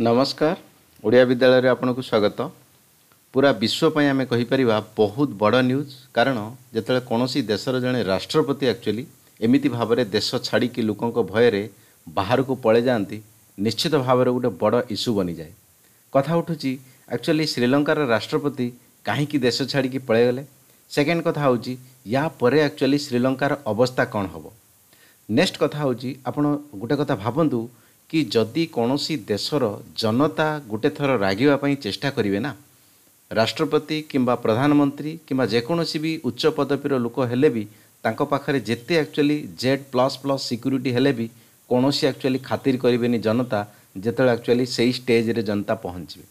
ନମସ୍କାର ଓଡ଼ିଆ ବିଦ୍ୟାଳୟରେ ଆପଣଙ୍କୁ ସ୍ୱାଗତ ପୁରା ବିଶ୍ୱ ପାଇଁ ଆମେ କହିପାରିବା ବହୁତ ବଡ଼ ନ୍ୟୁଜ୍ କାରଣ ଯେତେବେଳେ କୌଣସି ଦେଶର ଜଣେ ରାଷ୍ଟ୍ରପତି ଆକ୍ଚୁଆଲି ଏମିତି ଭାବରେ ଦେଶ ଛାଡ଼ିକି ଲୋକଙ୍କ ଭୟରେ ବାହାରକୁ ପଳାଇ ଯାଆନ୍ତି ନିଶ୍ଚିତ ଭାବରେ ଗୋଟେ ବଡ଼ ଇସ୍ୟୁ ବନିଯାଏ କଥା ଉଠୁଛି ଆକ୍ଚୁଆଲି ଶ୍ରୀଲଙ୍କାର ରାଷ୍ଟ୍ରପତି କାହିଁକି ଦେଶ ଛାଡ଼ିକି ପଳାଇଗଲେ ସେକେଣ୍ଡ କଥା ହେଉଛି ୟା ପରେ ଆକ୍ଚୁଆଲି ଶ୍ରୀଲଙ୍କାର ଅବସ୍ଥା କ'ଣ ହେବ ନେକ୍ସଟ୍ କଥା ହେଉଛି ଆପଣ ଗୋଟେ କଥା ଭାବନ୍ତୁ କି ଯଦି କୌଣସି ଦେଶର ଜନତା ଗୋଟେ ଥର ରାଗିବା ପାଇଁ ଚେଷ୍ଟା କରିବେ ନା ରାଷ୍ଟ୍ରପତି କିମ୍ବା ପ୍ରଧାନମନ୍ତ୍ରୀ କିମ୍ବା ଯେକୌଣସି ବି ଉଚ୍ଚ ପଦବୀର ଲୋକ ହେଲେ ବି ତାଙ୍କ ପାଖରେ ଯେତେ actually Z plus plus security ହେଲେ ବି କୌଣସି ଆକ୍ଚୁଆଲି ଖାତିର କରିବେନି ଜନତା ଯେତେବେଳେ ଆକ୍ଚୁଆଲି ସେଇ ଷ୍ଟେଜ୍ରେ ଜନତା ପହଞ୍ଚିବେ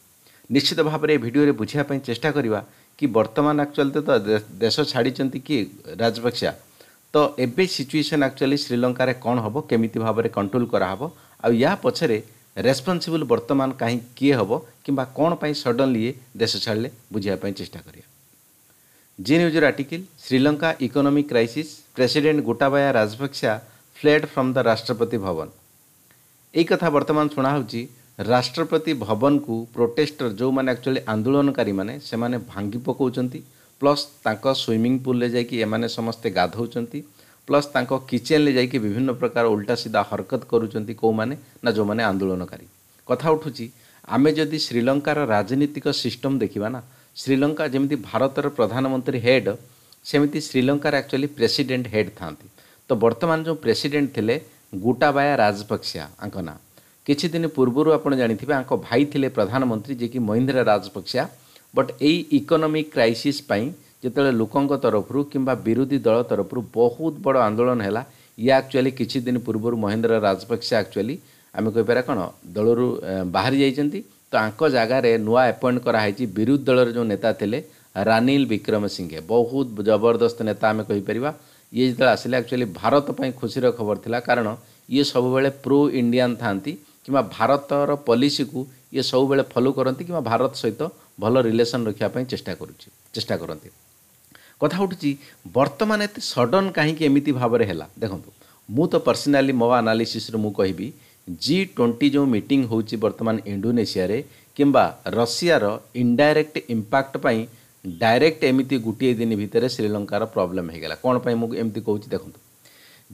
ନିଶ୍ଚିତ ଭାବରେ ଏ ଭିଡ଼ିଓରେ ବୁଝିବା ପାଇଁ ଚେଷ୍ଟା କରିବା କି ବର୍ତ୍ତମାନ ଆକ୍ଚୁଆଲି ତ ଦେଶ ଛାଡ଼ିଛନ୍ତି କିଏ ରାଜପକ୍ଷା ତ ଏବେ ସିଚୁଏସନ୍ ଆକ୍ଚୁଆଲି ଶ୍ରୀଲଙ୍କାରେ କ'ଣ ହେବ କେମିତି ଭାବରେ କଣ୍ଟ୍ରୋଲ୍ କରାହେବ आ या पछरे बर्तमान कहीं किए के कि किंबा कोण सडनली देश छाड़े बुझाप चेषा कर जी न्यूजर article Sri Lanka economic crisis president Gotabaya Rajapaksa fled from the Rashtrapati Bhavan एक कथा बर्तमान सुना होची राष्ट्रपति भवन को प्रोटेस्टर जो मैंने एक्चुअली आंदोलनकारी मैंने से माने भांगी पकोउचंती प्लस स्विमिंग पुल ले जाय कि समस्त गाधौचंती ପ୍ଲସ୍ ତାଙ୍କ କିଚେନ୍ରେ ଯାଇକି ବିଭିନ୍ନ ପ୍ରକାର ଉଲ୍ଟା ସିଧା ହରକତ କରୁଛନ୍ତି କେଉଁମାନେ ନା ଯେଉଁମାନେ ଆନ୍ଦୋଳନକାରୀ କଥା ଉଠୁଛି ଆମେ ଯଦି ଶ୍ରୀଲଙ୍କାର ରାଜନୈତିକ ସିଷ୍ଟମ୍ ଦେଖିବା ନା ଶ୍ରୀଲଙ୍କା ଯେମିତି ଭାରତର ପ୍ରଧାନମନ୍ତ୍ରୀ ହେଡ଼୍ ସେମିତି ଶ୍ରୀଲଙ୍କାର ଆକ୍ଚୁଆଲି ପ୍ରେସିଡେଣ୍ଟ ହେଡ଼୍ ଥାନ୍ତି ତ ବର୍ତ୍ତମାନ ଯେଉଁ ପ୍ରେସିଡେଣ୍ଟ ଥିଲେ ଗୋଟାବାୟା ରାଜପକ୍ସିଆ ଆଙ୍କ ନାଁ କିଛି ଦିନ ପୂର୍ବରୁ ଆପଣ ଜାଣିଥିବେ ଆଙ୍କ ଭାଇ ଥିଲେ ପ୍ରଧାନମନ୍ତ୍ରୀ ଯିଏକି ମହିନ୍ଦ୍ରା ରାଜପକ୍ସିଆ ବଟ୍ ଏଇ ଇକୋନୋମିକ୍ କ୍ରାଇସିସ୍ ପାଇଁ ଯେତେବେଳେ ଲୋକଙ୍କ ତରଫରୁ କିମ୍ବା ବିରୋଧୀ ଦଳ ତରଫରୁ ବହୁତ ବଡ଼ ଆନ୍ଦୋଳନ ହେଲା ଇଏ ଆକ୍ଚୁଆଲି କିଛି ଦିନ ପୂର୍ବରୁ ମହେନ୍ଦ୍ର ରାଜପକ୍ଷେ ଆକ୍ଚୁଆଲି ଆମେ କହିପାରିବା କ'ଣ ଦଳରୁ ବାହାରି ଯାଇଛନ୍ତି ତ ଆଙ୍କ ଜାଗାରେ ନୂଆ ଆପଏଣ୍ଟ କରାହେଇଛି ବିରୋଧୀ ଦଳର ଯେଉଁ ନେତା ଥିଲେ ରାନିଲ ବିକ୍ରମ ସିଂଘେ ବହୁତ ଜବରଦସ୍ତ ନେତା ଆମେ କହିପାରିବା ଇଏ ଯେତେବେଳେ ଆସିଲେ ଆକ୍ଚୁଆଲି ଭାରତ ପାଇଁ ଖୁସିର ଖବର ଥିଲା କାରଣ ଇଏ ସବୁବେଳେ ପ୍ରୋ ଇଣ୍ଡିଆନ୍ ଥାନ୍ତି କିମ୍ବା ଭାରତର ପଲିସିକୁ ଇଏ ସବୁବେଳେ ଫଲୋ କରନ୍ତି କିମ୍ବା ଭାରତ ସହିତ ଭଲ ରିଲେସନ୍ ରଖିବା ପାଇଁ ଚେଷ୍ଟା କରୁଛି ଚେଷ୍ଟା କରନ୍ତି কথা ଉଠୁଛି ବର୍ତ୍ତମାନ ଏତେ ସଡ଼ନ୍ କାହିଁକି ଏମିତି ଭାବରେ ହେଲା ଦେଖନ୍ତୁ ମୁଁ ତ ପର୍ସନାଲି ମୋ ଆନାଲିସିସ୍ରୁ ମୁଁ କହିବି ଜି ଟ୍ୱେଣ୍ଟି ଯେଉଁ ମିଟିଂ ହେଉଛି ବର୍ତ୍ତମାନ ଇଣ୍ଡୋନେସିଆରେ କିମ୍ବା ରଷିଆର ଇନଡାଇରେକ୍ଟ ଇମ୍ପାକ୍ଟ ପାଇଁ ଡାଇରେକ୍ଟ ଏମିତି ଗୋଟିଏ ଦିନ ଭିତରେ ଶ୍ରୀଲଙ୍କାର ପ୍ରୋବ୍ଲେମ୍ ହୋଇଗଲା କ'ଣ ପାଇଁ ମୁଁ ଏମିତି କହୁଛି ଦେଖନ୍ତୁ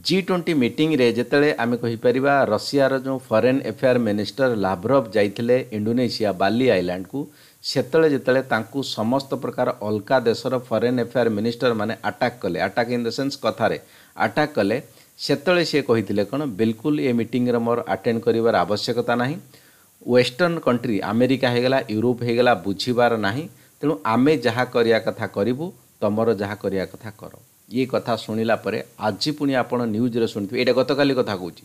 ଜି ଟ୍ୱେଣ୍ଟି ମିଟିଂରେ ଯେତେବେଳେ ଆମେ କହିପାରିବା ରଷିଆର ଯେଉଁ ଫରେନ୍ ଏଫେୟାର୍ ମିନିଷ୍ଟର ଲାଭ୍ରଭ୍ ଯାଇଥିଲେ ଇଣ୍ଡୋନେସିଆ ବାଲି ଆଇଲ୍ୟାଣ୍ଡକୁ ସେତେବେଳେ ଯେତେବେଳେ ତାଙ୍କୁ ସମସ୍ତ ପ୍ରକାର ଅଲଗା ଦେଶର ଫରେନ୍ ଏଫେୟାର ମିନିଷ୍ଟର ମାନେ ଆଟାକ୍ କଲେ ଆଟାକ୍ ଇନ୍ ଦ ସେନ୍ସ କଥାରେ ଆଟାକ୍ କଲେ ସେତେବେଳେ ସିଏ କହିଥିଲେ କ'ଣ ବିଲକୁଲ ଏ ମିଟିଂରେ ମୋର ଆଟେଣ୍ଡ କରିବାର ଆବଶ୍ୟକତା ନାହିଁ ୱେଷ୍ଟର୍ଣ୍ଣ କଣ୍ଟ୍ରି ଆମେରିକା ହୋଇଗଲା ୟୁରୋପ ହୋଇଗଲା ବୁଝିବାର ନାହିଁ ତେଣୁ ଆମେ ଯାହା କରିବା କଥା କରିବୁ ତୁମର ଯାହା କରିବା କଥା କର ଇଏ କଥା ଶୁଣିଲା ପରେ ଆଜି ପୁଣି ଆପଣ ନ୍ୟୁଜ୍ରେ ଶୁଣିଥିବେ ଏଇଟା ଗତକାଲି କଥା କହୁଛି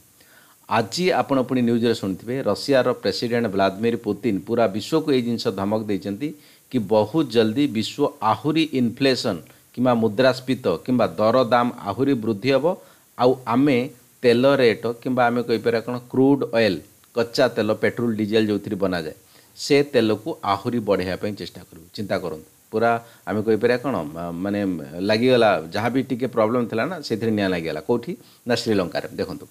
ଆଜି ଆପଣ ପୁଣି ନ୍ୟୁଜ୍ରେ ଶୁଣିଥିବେ ରଷିଆର ପ୍ରେସିଡେଣ୍ଟ ଭ୍ଲାଦିମିର୍ ପୁତିନ୍ ପୁରା ବିଶ୍ୱକୁ ଏଇ ଜିନିଷ ଧମକ ଦେଇଛନ୍ତି କି ବହୁତ ଜଲ୍ଦି ବିଶ୍ୱ ଆହୁରି ଇନଫ୍ଲେସନ୍ କିମ୍ବା ମୁଦ୍ରାସ୍ଫୀତ କିମ୍ବା ଦରଦାମ ଆହୁରି ବୃଦ୍ଧି ହେବ ଆଉ ଆମେ ତେଲ ରେଟ୍ କିମ୍ବା ଆମେ କହିପାରିବା କ'ଣ କ୍ରୁଡ୍ ଅଏଲ୍ କଚ୍ଚା ତେଲ ପେଟ୍ରୋଲ ଡିଜେଲ ଯେଉଁଥିରେ ବନାଯାଏ ସେ ତେଲକୁ ଆହୁରି ବଢ଼ାଇବା ପାଇଁ ଚେଷ୍ଟା କରିବୁ ଚିନ୍ତା କରନ୍ତୁ ପୁରା ଆମେ କହିପାରିବା କ'ଣ ମାନେ ଲାଗିଗଲା ଯାହା ବି ଟିକେ ପ୍ରୋବ୍ଲେମ୍ ଥିଲା ନା ସେଥିରେ ନିଆଁ ଲାଗିଗଲା କେଉଁଠି ନା ଶ୍ରୀଲଙ୍କାରେ ଦେଖନ୍ତୁ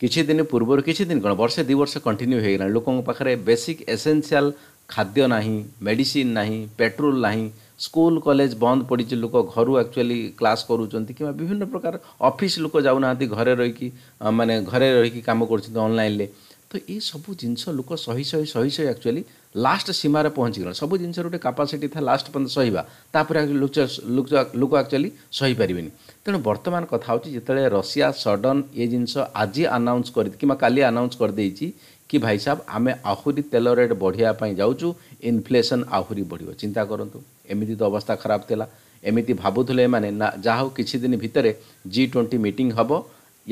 କିଛି ଦିନ ପୂର୍ବରୁ କିଛି ଦିନ କ'ଣ ବର୍ଷେ ଦୁଇ ବର୍ଷ କଣ୍ଟିନ୍ୟୁ ହୋଇଗଲାଣି ଲୋକଙ୍କ ପାଖରେ ବେସିକ୍ ଏସେନ୍ସିଆଲ୍ ଖାଦ୍ୟ ନାହିଁ ମେଡ଼ିସିନ୍ ନାହିଁ ପେଟ୍ରୋଲ ନାହିଁ ସ୍କୁଲ କଲେଜ ବନ୍ଦ ପଡ଼ିଛି ଲୋକ ଘରୁ ଆକ୍ଚୁଆଲି କ୍ଲାସ୍ କରୁଛନ୍ତି କିମ୍ବା ବିଭିନ୍ନ ପ୍ରକାର ଅଫିସ୍ ଲୋକ ଯାଉନାହାନ୍ତି ଘରେ ରହିକି ମାନେ ଘରେ ରହିକି କାମ କରୁଛନ୍ତି ଅନଲାଇନ୍ରେ ତ ଏସବୁ ଜିନିଷ ଲୋକ ସହି ସହି ସହି ସହି ଆକ୍ଚୁଆଲି ଲାଷ୍ଟ ସୀମାରେ ପହଞ୍ଚିଗଲାଣି ସବୁ ଜିନିଷର ଗୋଟେ କାପାସିଟି ଥାଏ ଲାଷ୍ଟ ପର୍ଯ୍ୟନ୍ତ ସହିବା ତାପରେ ଲୋକ ଆକ୍ଚୁଆଲି ସହିପାରିବେନି ତେଣୁ ବର୍ତ୍ତମାନ କଥା ହେଉଛି ଯେତେବେଳେ ରଷିଆ ସଡ଼ନ୍ ଏ ଜିନିଷ ଆଜି ଆନାଉନ୍ସ କରି କିମ୍ବା କାଲି ଆନାଉନ୍ସ କରିଦେଇଛି କି ଭାଇ ସାହେବ ଆମେ ଆହୁରି ତେଲ ରେଟ୍ ବଢ଼ିବା ପାଇଁ ଯାଉଛୁ ଇନଫ୍ଲେସନ୍ ଆହୁରି ବଢ଼ିବ ଚିନ୍ତା କରନ୍ତୁ ଏମିତି ତ ଅବସ୍ଥା ଖରାପ ଥିଲା ଏମିତି ଭାବୁଥିଲେ ଏମାନେ ନା ଯାହା ହଉ କିଛି ଦିନ ଭିତରେ ଜି ଟ୍ୱେଣ୍ଟି ମିଟିଂ ହେବ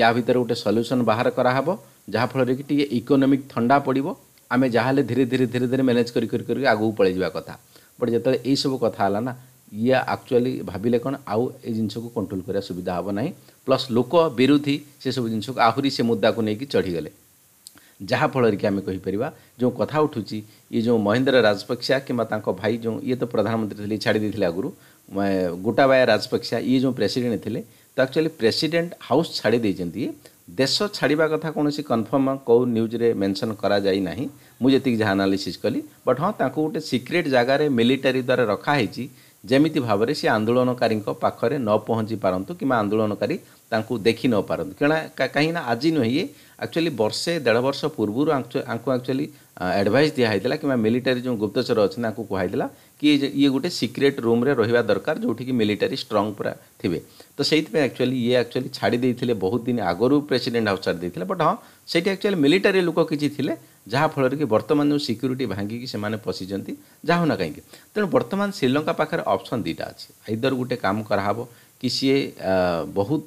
ୟା ଭିତରେ ଗୋଟେ ସଲ୍ୟୁସନ୍ ବାହାର କରାହେବ ଯାହାଫଳରେ କି ଟିକେ ଇକୋନୋମିକ୍ ଥଣ୍ଡା ପଡ଼ିବ ଆମେ ଯାହାହେଲେ ଧୀରେ ଧୀରେ ଧୀରେ ଧୀରେ ମ୍ୟାନେଜ୍ କରି କରି କରିକି ଆଗକୁ ପଳାଇଯିବା କଥା ବଟ୍ ଯେତେବେଳେ ଏଇସବୁ କଥା ହେଲା ନା ଇଏ ଆକ୍ଚୁଆଲି ଭାବିଲେ କ'ଣ ଆଉ ଏ ଜିନିଷକୁ କଣ୍ଟ୍ରୋଲ କରିବା ସୁବିଧା ହେବ ନାହିଁ ପ୍ଲସ୍ ଲୋକ ବିରୋଧୀ ସେସବୁ ଜିନିଷକୁ ଆହୁରି ସେ ମୁଦାକୁ ନେଇକି ଚଢ଼ିଗଲେ ଯାହାଫଳରେ କି ଆମେ କହିପାରିବା ଯେଉଁ କଥା ଉଠୁଛି ଇଏ ଯେଉଁ ମହେନ୍ଦ୍ର ରାଜପକ୍ଷା କିମ୍ବା ତାଙ୍କ ଭାଇ ଯେଉଁ ଇଏ ତ ପ୍ରଧାନମନ୍ତ୍ରୀ ଥିଲେ ଛାଡ଼ି ଦେଇଥିଲେ ଆଗରୁ ଗୋଟାବାୟା ରାଜପକ୍ଷା ଇଏ ଯେଉଁ ପ୍ରେସିଡେଣ୍ଟ ଥିଲେ ତ ଆକ୍ଚୁଆଲି ପ୍ରେସିଡେଣ୍ଟ ହାଉସ୍ ଛାଡ଼ି ଦେଇଛନ୍ତି ଦେଶ ଛାଡ଼ିବା କଥା କୌଣସି କନଫର୍ମ କେଉଁ ନ୍ୟୁଜ୍ରେ ମେନସନ୍ କରାଯାଇ ନାହିଁ ମୁଁ ଯେତିକି ଯାହା ଆନାଲିସିସ୍ କଲି ବଟ୍ ହଁ ତାଙ୍କୁ ଗୋଟେ ସିକ୍ରେଟ୍ ଜାଗାରେ ମିଲିଟାରୀ ଦ୍ୱାରା ରଖାହେଇଛି ଯେମିତି ଭାବରେ ସେ ଆନ୍ଦୋଳନକାରୀଙ୍କ ପାଖରେ ନ ପହଞ୍ଚି ପାରନ୍ତୁ କିମ୍ବା ଆନ୍ଦୋଳନକାରୀ ତାଙ୍କୁ ଦେଖି ନ ପାରନ୍ତୁ କାହିଁକିନା ଆଜି ନୁହେଁ ଇଏ ଆକ୍ଚୁଆଲି ବର୍ଷେ ଦେଢ଼ ବର୍ଷ ପୂର୍ବରୁ ଆଙ୍କୁ ଆକ୍ଚୁଆଲି ଆଡ଼ଭାଇସ୍ ଦିଆହେଇଥିଲା କିମ୍ବା ମିଲିଟାରୀ ଯେଉଁ ଗୁପ୍ତଚର ଅଛନ୍ତି ତାଙ୍କୁ କୁହାହେଇଥିଲା कि ये गोटे सिक्रेट रूम रे रही दरकार जो कि मिलिटारी स्ट्रंग पूरा थे तो से एक्चुअली ये एक्चुअली देते बहुत दिन आगर प्रेसीडेट हाउस छाड़ी बट हाँ से एक्चुअली मिलिटारी लोक किसी थे जहाँफल कि बर्तमान जो सिक्यूरीटी भांगिक पशिंट जहाँ ना कहीं तेणु बर्तमान श्रीलंका पाखे अप्सन दुटा अच्छे आईदर गोटे काम कराव कि सीए बहुत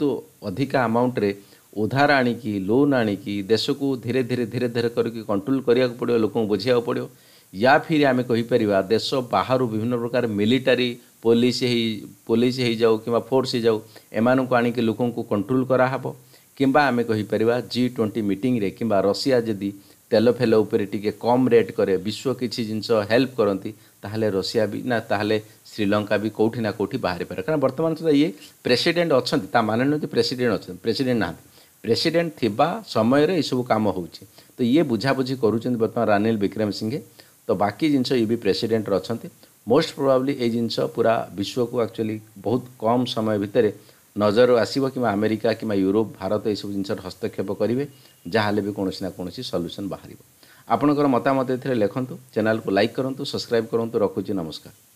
अधिका आमाउंट्रे उधार आणिकी लोन आणिकी देश को धीरे धीरे धीरे धीरे करके कंट्रोल करने को पड़ो लोक बुझे पड़ो या फिर आम कहीपर देश बाहर विभिन्न प्रकार मिलिटारी ପୋଲିସ ହେଇ ପୋଲିସ ହେଇଯାଉ କିମ୍ବା ଫୋର୍ସ ହେଇଯାଉ ଏମାନଙ୍କୁ ଆଣିକି ଲୋକଙ୍କୁ କଣ୍ଟ୍ରୋଲ କରାହେବ କିମ୍ବା ଆମେ କହିପାରିବା ଜି ଟ୍ୱେଣ୍ଟି ମିଟିଂରେ କିମ୍ବା ରଷିଆ ଯଦି ତେଲ ଫେଲ ଉପରେ ଟିକେ କମ୍ ରେଟ୍ କରେ ବିଶ୍ୱ କିଛି ଜିନିଷ ହେଲ୍ପ କରନ୍ତି ତାହେଲେ ରଷିଆ ବି ନା ତାହେଲେ ଶ୍ରୀଲଙ୍କା ବି କେଉଁଠି ନା କେଉଁଠି ବାହାରି ପାରେ କାରଣ ବର୍ତ୍ତମାନ ସୁଦ୍ଧା ଇଏ ପ୍ରେସିଡେଣ୍ଟ ଅଛନ୍ତି ତା ମାନେ ନୁହେଁ ଯେ ପ୍ରେସିଡେଣ୍ଟ ଅଛନ୍ତି ପ୍ରେସିଡେଣ୍ଟ ନାହାନ୍ତି ପ୍ରେସିଡେଣ୍ଟ ଥିବା ସମୟରେ ଏସବୁ କାମ ହେଉଛି ତ ଇଏ ବୁଝାବୁଝି କରୁଛନ୍ତି ବର୍ତ୍ତମାନ ରାନିଲ ବିକ୍ରମ ସିଂହେ ତ ବାକି ଜିନିଷ ୟୁ ବି ପ୍ରେସିଡେଣ୍ଟର ଅଛନ୍ତି ମୋଷ୍ଟ ପ୍ରୋବାବ୍ଲି ଏଇ ଜିନିଷ ପୁରା ବିଶ୍ୱକୁ ଆକ୍ଚୁଆଲି ବହୁତ କମ୍ ସମୟ ଭିତରେ ନଜରରୁ ଆସିବ କିମ୍ବା ଆମେରିକା କିମ୍ବା ୟୁରୋପ ଭାରତ ଏସବୁ ଜିନିଷରେ ହସ୍ତକ୍ଷେପ କରିବେ ଯାହାହେଲେ ବି କୌଣସି ନା କୌଣସି ସଲ୍ୟୁସନ୍ ବାହାରିବ ଆପଣଙ୍କର ମତାମତ ଏଥିରେ ଲେଖନ୍ତୁ ଚ୍ୟାନେଲକୁ ଲାଇକ୍ କରନ୍ତୁ ସବସ୍କ୍ରାଇବ୍ କରନ୍ତୁ ରଖୁଛି ନମସ୍କାର